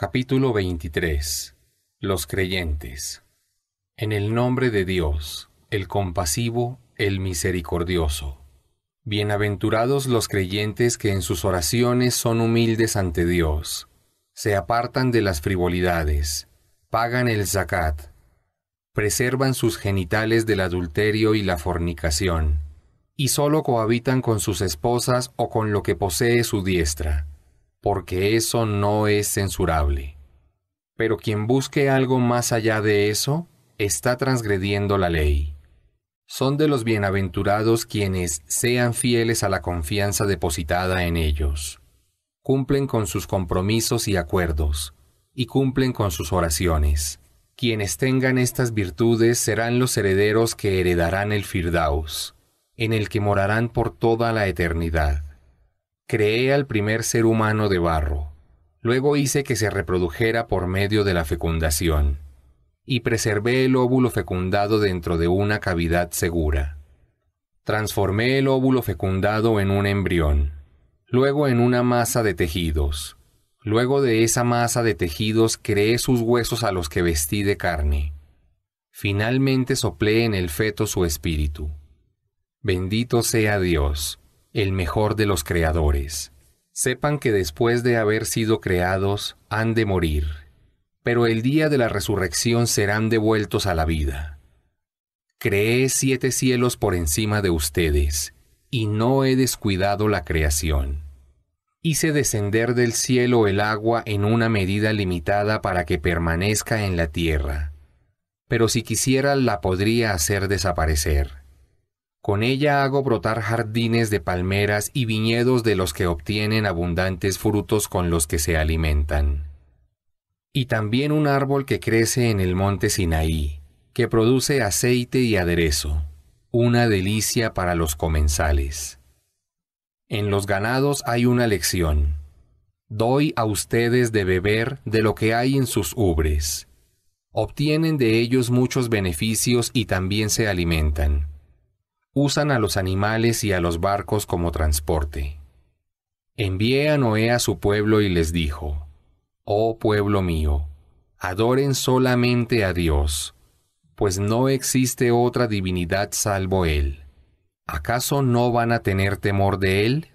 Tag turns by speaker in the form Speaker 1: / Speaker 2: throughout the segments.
Speaker 1: Capítulo 23 Los creyentes En el nombre de Dios, el compasivo, el misericordioso. Bienaventurados los creyentes que en sus oraciones son humildes ante Dios, se apartan de las frivolidades, pagan el zakat, preservan sus genitales del adulterio y la fornicación, y sólo cohabitan con sus esposas o con lo que posee su diestra porque eso no es censurable. Pero quien busque algo más allá de eso, está transgrediendo la ley. Son de los bienaventurados quienes sean fieles a la confianza depositada en ellos. Cumplen con sus compromisos y acuerdos, y cumplen con sus oraciones. Quienes tengan estas virtudes serán los herederos que heredarán el Firdaus, en el que morarán por toda la eternidad. Creé al primer ser humano de barro. Luego hice que se reprodujera por medio de la fecundación. Y preservé el óvulo fecundado dentro de una cavidad segura. Transformé el óvulo fecundado en un embrión. Luego en una masa de tejidos. Luego de esa masa de tejidos creé sus huesos a los que vestí de carne. Finalmente soplé en el feto su espíritu. Bendito sea Dios el mejor de los creadores. Sepan que después de haber sido creados, han de morir, pero el día de la resurrección serán devueltos a la vida. Creé siete cielos por encima de ustedes, y no he descuidado la creación. Hice descender del cielo el agua en una medida limitada para que permanezca en la tierra, pero si quisiera la podría hacer desaparecer con ella hago brotar jardines de palmeras y viñedos de los que obtienen abundantes frutos con los que se alimentan. Y también un árbol que crece en el monte Sinaí, que produce aceite y aderezo, una delicia para los comensales. En los ganados hay una lección. Doy a ustedes de beber de lo que hay en sus ubres. Obtienen de ellos muchos beneficios y también se alimentan usan a los animales y a los barcos como transporte. Envié a Noé a su pueblo y les dijo, Oh pueblo mío, adoren solamente a Dios, pues no existe otra divinidad salvo Él. ¿Acaso no van a tener temor de Él?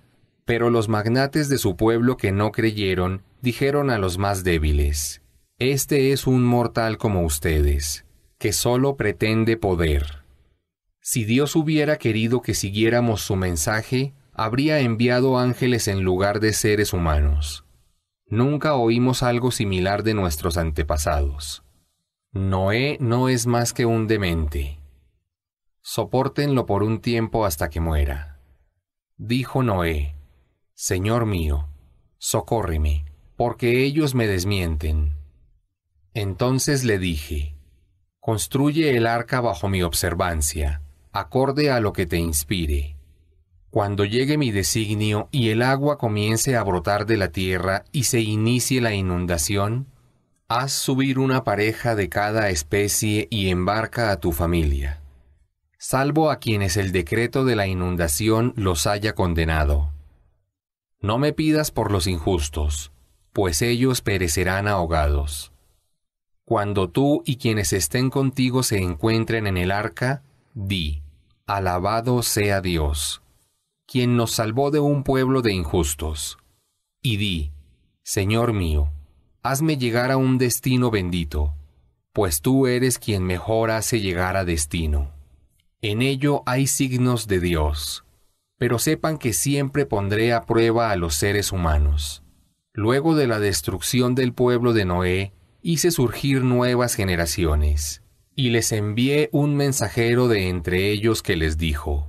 Speaker 1: Pero los magnates de su pueblo que no creyeron dijeron a los más débiles, Este es un mortal como ustedes, que solo pretende poder si Dios hubiera querido que siguiéramos su mensaje, habría enviado ángeles en lugar de seres humanos. Nunca oímos algo similar de nuestros antepasados. Noé no es más que un demente. Sopórtenlo por un tiempo hasta que muera. Dijo Noé, Señor mío, socórreme, porque ellos me desmienten. Entonces le dije, Construye el arca bajo mi observancia acorde a lo que te inspire. Cuando llegue mi designio y el agua comience a brotar de la tierra y se inicie la inundación, haz subir una pareja de cada especie y embarca a tu familia, salvo a quienes el decreto de la inundación los haya condenado. No me pidas por los injustos, pues ellos perecerán ahogados. Cuando tú y quienes estén contigo se encuentren en el arca, di, Alabado sea Dios, quien nos salvó de un pueblo de injustos. Y di, Señor mío, hazme llegar a un destino bendito, pues tú eres quien mejor hace llegar a destino. En ello hay signos de Dios, pero sepan que siempre pondré a prueba a los seres humanos. Luego de la destrucción del pueblo de Noé, hice surgir nuevas generaciones y les envié un mensajero de entre ellos que les dijo,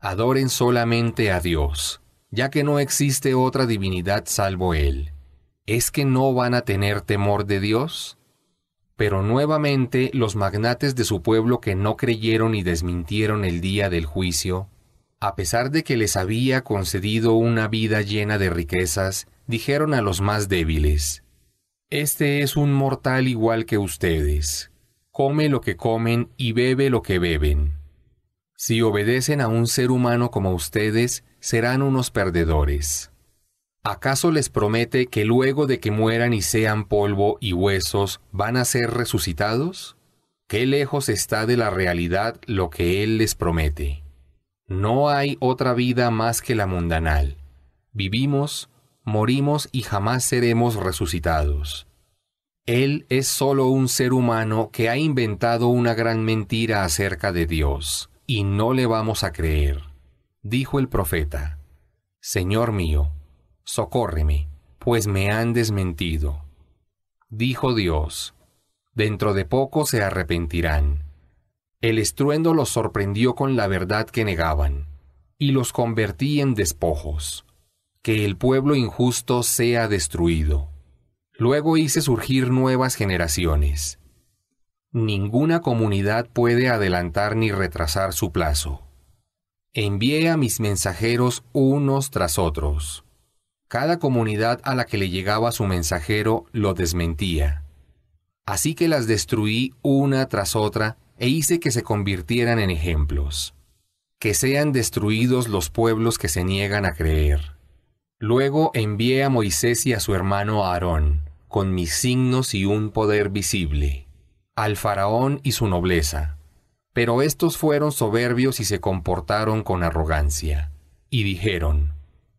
Speaker 1: Adoren solamente a Dios, ya que no existe otra divinidad salvo Él. ¿Es que no van a tener temor de Dios? Pero nuevamente los magnates de su pueblo que no creyeron y desmintieron el día del juicio, a pesar de que les había concedido una vida llena de riquezas, dijeron a los más débiles, Este es un mortal igual que ustedes come lo que comen y bebe lo que beben. Si obedecen a un ser humano como ustedes, serán unos perdedores. ¿Acaso les promete que luego de que mueran y sean polvo y huesos, van a ser resucitados? Qué lejos está de la realidad lo que Él les promete. No hay otra vida más que la mundanal. Vivimos, morimos y jamás seremos resucitados. Él es solo un ser humano que ha inventado una gran mentira acerca de Dios, y no le vamos a creer. Dijo el profeta, Señor mío, socórreme, pues me han desmentido. Dijo Dios, dentro de poco se arrepentirán. El estruendo los sorprendió con la verdad que negaban, y los convertí en despojos. Que el pueblo injusto sea destruido. Luego hice surgir nuevas generaciones. Ninguna comunidad puede adelantar ni retrasar su plazo. Envié a mis mensajeros unos tras otros. Cada comunidad a la que le llegaba su mensajero lo desmentía. Así que las destruí una tras otra e hice que se convirtieran en ejemplos. Que sean destruidos los pueblos que se niegan a creer. Luego envié a Moisés y a su hermano Aarón, con mis signos y un poder visible, al faraón y su nobleza. Pero estos fueron soberbios y se comportaron con arrogancia, y dijeron,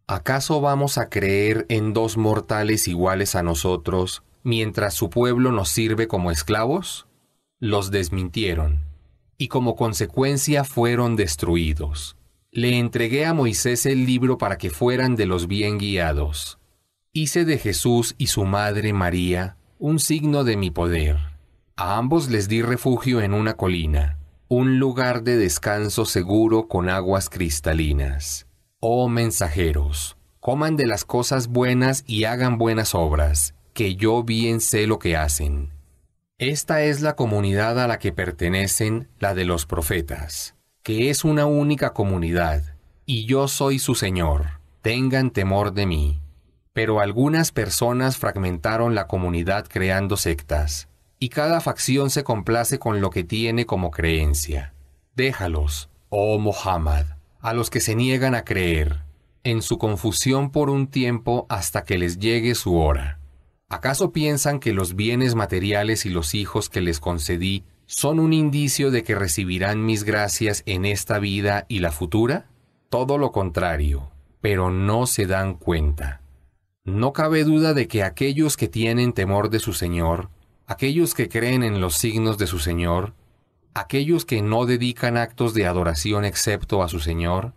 Speaker 1: ¿acaso vamos a creer en dos mortales iguales a nosotros, mientras su pueblo nos sirve como esclavos? Los desmintieron, y como consecuencia fueron destruidos. Le entregué a Moisés el libro para que fueran de los bien guiados. Hice de Jesús y su madre María un signo de mi poder. A ambos les di refugio en una colina, un lugar de descanso seguro con aguas cristalinas. Oh mensajeros, coman de las cosas buenas y hagan buenas obras, que yo bien sé lo que hacen. Esta es la comunidad a la que pertenecen, la de los profetas que es una única comunidad, y yo soy su Señor, tengan temor de mí. Pero algunas personas fragmentaron la comunidad creando sectas, y cada facción se complace con lo que tiene como creencia. Déjalos, oh Muhammad, a los que se niegan a creer, en su confusión por un tiempo hasta que les llegue su hora. ¿Acaso piensan que los bienes materiales y los hijos que les concedí son un indicio de que recibirán mis gracias en esta vida y la futura? Todo lo contrario, pero no se dan cuenta. No cabe duda de que aquellos que tienen temor de su Señor, aquellos que creen en los signos de su Señor, aquellos que no dedican actos de adoración excepto a su Señor,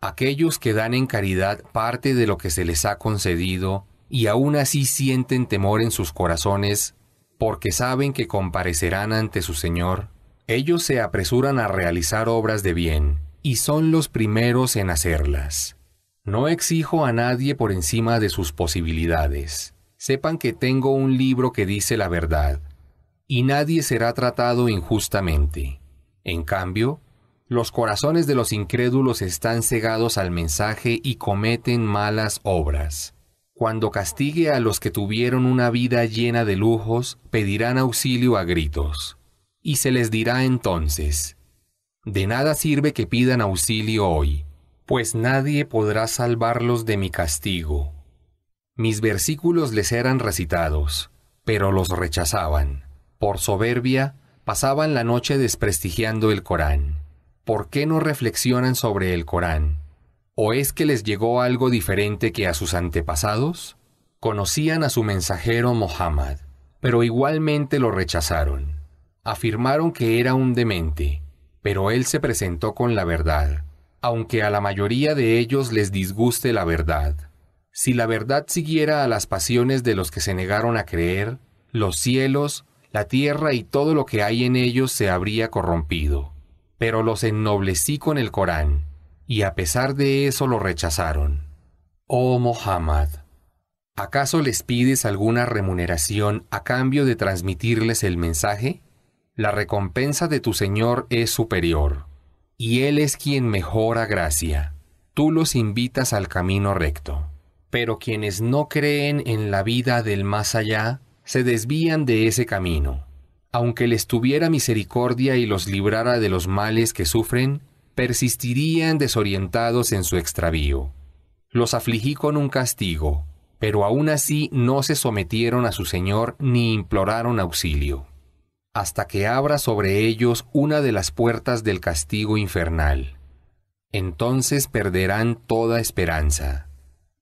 Speaker 1: aquellos que dan en caridad parte de lo que se les ha concedido y aún así sienten temor en sus corazones porque saben que comparecerán ante su Señor. Ellos se apresuran a realizar obras de bien, y son los primeros en hacerlas. No exijo a nadie por encima de sus posibilidades. Sepan que tengo un libro que dice la verdad, y nadie será tratado injustamente. En cambio, los corazones de los incrédulos están cegados al mensaje y cometen malas obras. Cuando castigue a los que tuvieron una vida llena de lujos, pedirán auxilio a gritos. Y se les dirá entonces, de nada sirve que pidan auxilio hoy, pues nadie podrá salvarlos de mi castigo. Mis versículos les eran recitados, pero los rechazaban. Por soberbia, pasaban la noche desprestigiando el Corán. ¿Por qué no reflexionan sobre el Corán? ¿O es que les llegó algo diferente que a sus antepasados? Conocían a su mensajero Mohammed, pero igualmente lo rechazaron. Afirmaron que era un demente, pero él se presentó con la verdad, aunque a la mayoría de ellos les disguste la verdad. Si la verdad siguiera a las pasiones de los que se negaron a creer, los cielos, la tierra y todo lo que hay en ellos se habría corrompido. Pero los ennoblecí con el Corán, y a pesar de eso lo rechazaron. Oh Mohammed, ¿acaso les pides alguna remuneración a cambio de transmitirles el mensaje? La recompensa de tu Señor es superior, y Él es quien mejora gracia. Tú los invitas al camino recto. Pero quienes no creen en la vida del más allá, se desvían de ese camino. Aunque les tuviera misericordia y los librara de los males que sufren, persistirían desorientados en su extravío. Los afligí con un castigo, pero aún así no se sometieron a su Señor ni imploraron auxilio, hasta que abra sobre ellos una de las puertas del castigo infernal. Entonces perderán toda esperanza.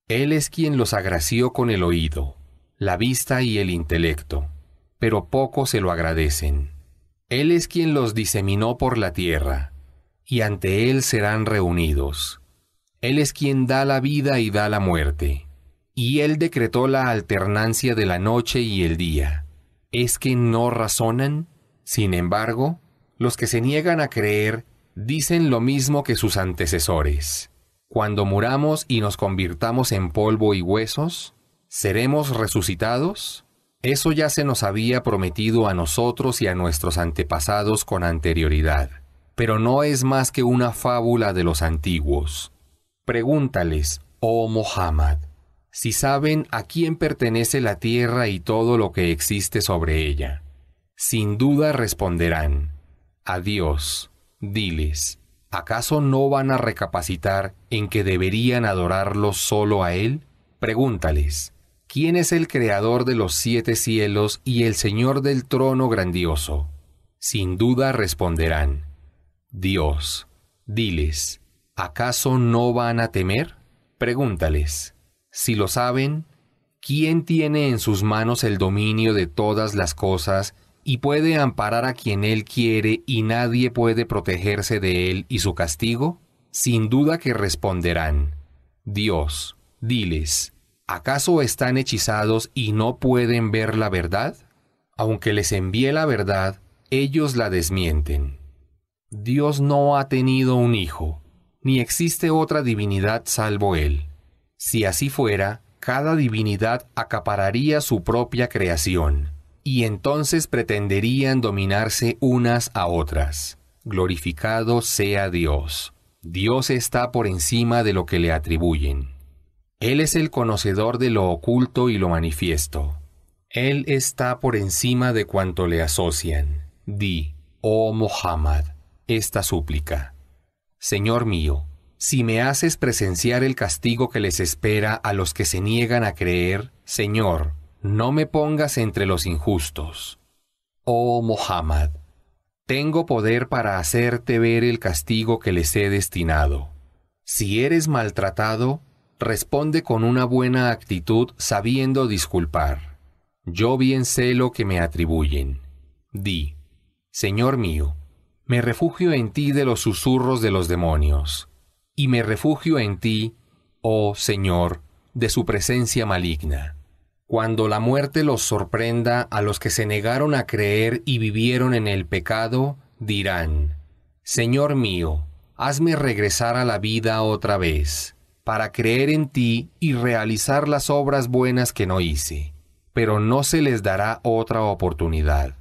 Speaker 1: Él es quien los agració con el oído, la vista y el intelecto, pero poco se lo agradecen. Él es quien los diseminó por la tierra, y ante Él serán reunidos. Él es quien da la vida y da la muerte, y Él decretó la alternancia de la noche y el día. ¿Es que no razonan? Sin embargo, los que se niegan a creer dicen lo mismo que sus antecesores. Cuando muramos y nos convirtamos en polvo y huesos, ¿seremos resucitados? Eso ya se nos había prometido a nosotros y a nuestros antepasados con anterioridad pero no es más que una fábula de los antiguos. Pregúntales, oh Mohammed, si saben a quién pertenece la tierra y todo lo que existe sobre ella. Sin duda responderán, a Dios, diles, ¿acaso no van a recapacitar en que deberían adorarlo solo a Él? Pregúntales, ¿quién es el creador de los siete cielos y el Señor del trono grandioso? Sin duda responderán, Dios, diles, ¿acaso no van a temer? Pregúntales, si lo saben, ¿quién tiene en sus manos el dominio de todas las cosas y puede amparar a quien él quiere y nadie puede protegerse de él y su castigo? Sin duda que responderán, Dios, diles, ¿acaso están hechizados y no pueden ver la verdad? Aunque les envíe la verdad, ellos la desmienten. Dios no ha tenido un hijo, ni existe otra divinidad salvo Él. Si así fuera, cada divinidad acapararía su propia creación, y entonces pretenderían dominarse unas a otras. Glorificado sea Dios. Dios está por encima de lo que le atribuyen. Él es el conocedor de lo oculto y lo manifiesto. Él está por encima de cuanto le asocian. Di, oh Muhammad, esta súplica. Señor mío, si me haces presenciar el castigo que les espera a los que se niegan a creer, Señor, no me pongas entre los injustos. Oh Mohammed, tengo poder para hacerte ver el castigo que les he destinado. Si eres maltratado, responde con una buena actitud sabiendo disculpar. Yo bien sé lo que me atribuyen. Di, Señor mío, me refugio en ti de los susurros de los demonios, y me refugio en ti, oh Señor, de su presencia maligna. Cuando la muerte los sorprenda a los que se negaron a creer y vivieron en el pecado, dirán, Señor mío, hazme regresar a la vida otra vez, para creer en ti y realizar las obras buenas que no hice, pero no se les dará otra oportunidad,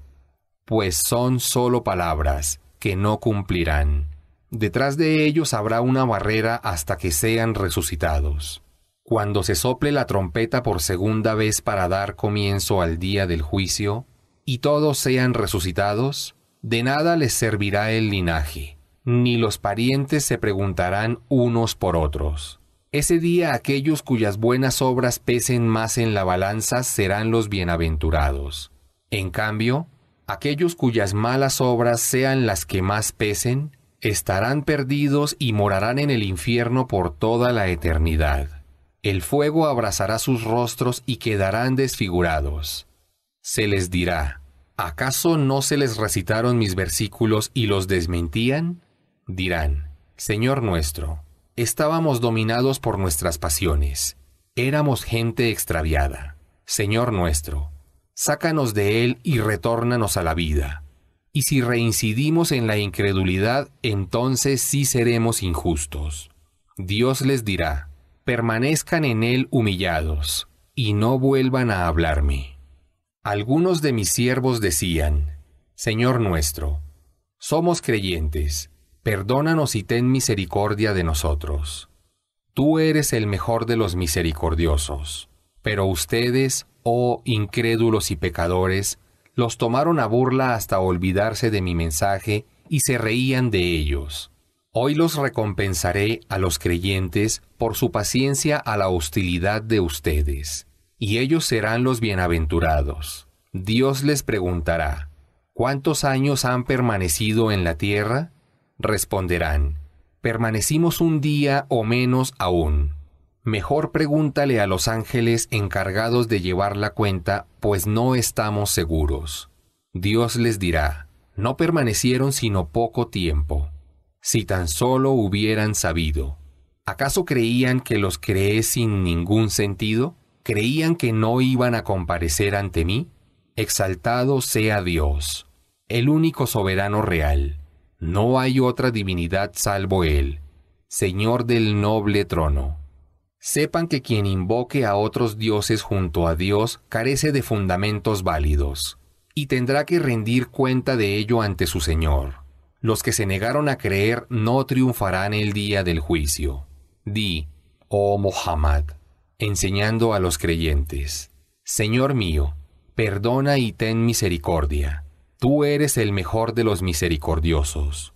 Speaker 1: pues son solo palabras, que no cumplirán. Detrás de ellos habrá una barrera hasta que sean resucitados. Cuando se sople la trompeta por segunda vez para dar comienzo al día del juicio, y todos sean resucitados, de nada les servirá el linaje, ni los parientes se preguntarán unos por otros. Ese día aquellos cuyas buenas obras pesen más en la balanza serán los bienaventurados. En cambio, Aquellos cuyas malas obras sean las que más pesen, estarán perdidos y morarán en el infierno por toda la eternidad. El fuego abrazará sus rostros y quedarán desfigurados. Se les dirá, ¿acaso no se les recitaron mis versículos y los desmentían? Dirán, Señor nuestro, estábamos dominados por nuestras pasiones, éramos gente extraviada. Señor nuestro, sácanos de él y retórnanos a la vida. Y si reincidimos en la incredulidad, entonces sí seremos injustos. Dios les dirá, permanezcan en él humillados, y no vuelvan a hablarme. Algunos de mis siervos decían, Señor nuestro, somos creyentes, perdónanos y ten misericordia de nosotros. Tú eres el mejor de los misericordiosos. Pero ustedes, oh incrédulos y pecadores, los tomaron a burla hasta olvidarse de mi mensaje y se reían de ellos. Hoy los recompensaré a los creyentes por su paciencia a la hostilidad de ustedes, y ellos serán los bienaventurados. Dios les preguntará, ¿cuántos años han permanecido en la tierra? Responderán, permanecimos un día o menos aún. Mejor pregúntale a los ángeles encargados de llevar la cuenta, pues no estamos seguros. Dios les dirá, no permanecieron sino poco tiempo. Si tan solo hubieran sabido. ¿Acaso creían que los creé sin ningún sentido? ¿Creían que no iban a comparecer ante mí? Exaltado sea Dios, el único soberano real. No hay otra divinidad salvo Él, Señor del noble trono. Sepan que quien invoque a otros dioses junto a Dios carece de fundamentos válidos, y tendrá que rendir cuenta de ello ante su Señor. Los que se negaron a creer no triunfarán el día del juicio. Di, oh Muhammad, enseñando a los creyentes, Señor mío, perdona y ten misericordia. Tú eres el mejor de los misericordiosos.